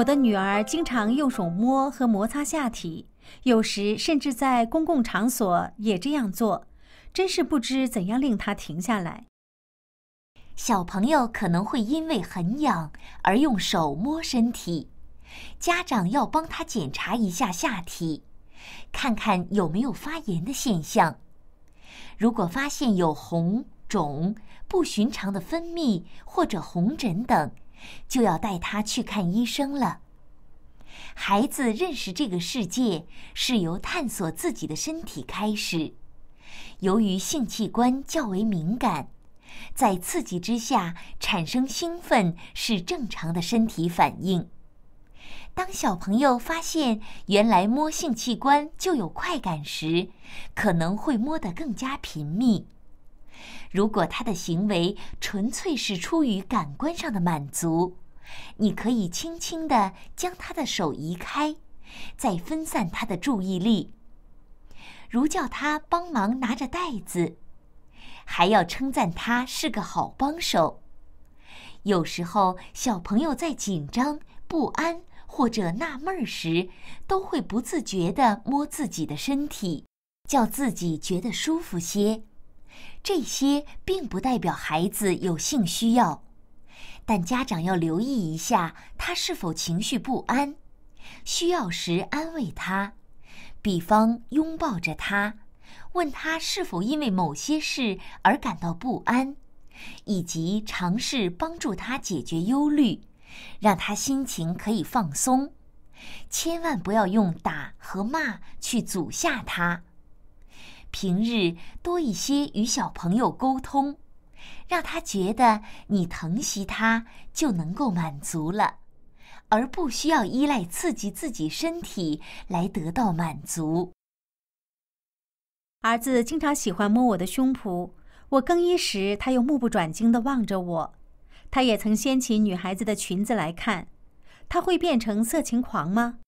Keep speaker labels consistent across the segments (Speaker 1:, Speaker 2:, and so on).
Speaker 1: 我的女儿经常用手摸和摩擦下体，有时甚至在公共场所也这样做，真是不知怎样令她停下来。小朋友可能会因为很痒而用手摸身体，
Speaker 2: 家长要帮他检查一下下体，看看有没有发炎的现象。如果发现有红肿、不寻常的分泌或者红疹等。就要带他去看医生了。孩子认识这个世界是由探索自己的身体开始。由于性器官较为敏感，在刺激之下产生兴奋是正常的身体反应。当小朋友发现原来摸性器官就有快感时，可能会摸得更加频密。如果他的行为纯粹是出于感官上的满足，你可以轻轻地将他的手移开，再分散他的注意力。如叫他帮忙拿着袋子，还要称赞他是个好帮手。有时候，小朋友在紧张、不安或者纳闷时，都会不自觉地摸自己的身体，叫自己觉得舒服些。这些并不代表孩子有性需要，但家长要留意一下他是否情绪不安，需要时安慰他，比方拥抱着他，问他是否因为某些事而感到不安，以及尝试帮助他解决忧虑，让他心情可以放松。千万不要用打和骂去阻吓他。平日多一些与小朋友沟通，让他觉得你疼惜他，就能够满足了，而不
Speaker 1: 需要依赖刺激自己身体来得到满足。儿子经常喜欢摸我的胸脯，我更衣时他又目不转睛地望着我，他也曾掀起女孩子的裙子来看，他会变成色情狂吗？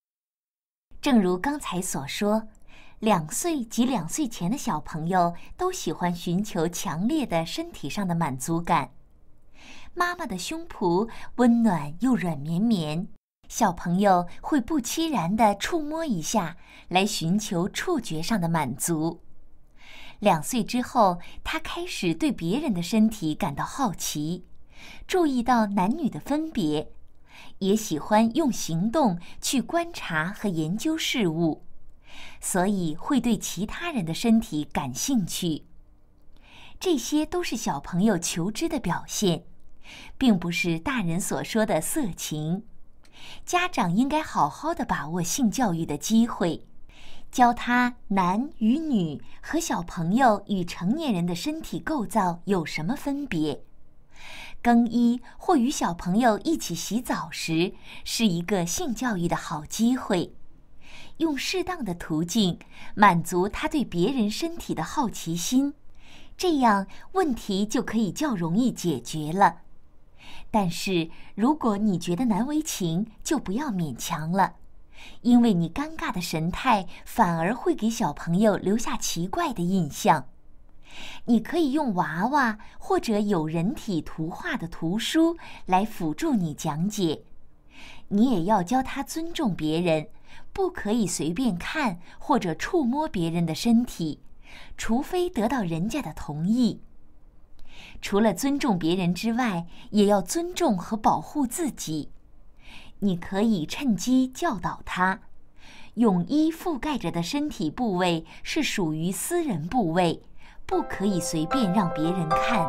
Speaker 1: 正如刚才所说。两岁
Speaker 2: 及两岁前的小朋友都喜欢寻求强烈的身体上的满足感。妈妈的胸脯温暖又软绵绵，小朋友会不期然地触摸一下，来寻求触觉上的满足。两岁之后，他开始对别人的身体感到好奇，注意到男女的分别，也喜欢用行动去观察和研究事物。所以会对其他人的身体感兴趣，这些都是小朋友求知的表现，并不是大人所说的色情。家长应该好好的把握性教育的机会，教他男与女和小朋友与成年人的身体构造有什么分别。更衣或与小朋友一起洗澡时，是一个性教育的好机会。用适当的途径满足他对别人身体的好奇心，这样问题就可以较容易解决了。但是如果你觉得难为情，就不要勉强了，因为你尴尬的神态反而会给小朋友留下奇怪的印象。你可以用娃娃或者有人体图画的图书来辅助你讲解。你也要教他尊重别人，不可以随便看或者触摸别人的身体，除非得到人家的同意。除了尊重别人之外，也要尊重和保护自己。你可以趁机教导他，泳衣覆盖着的身体部位是属于私人部位，不可以随便让别人看。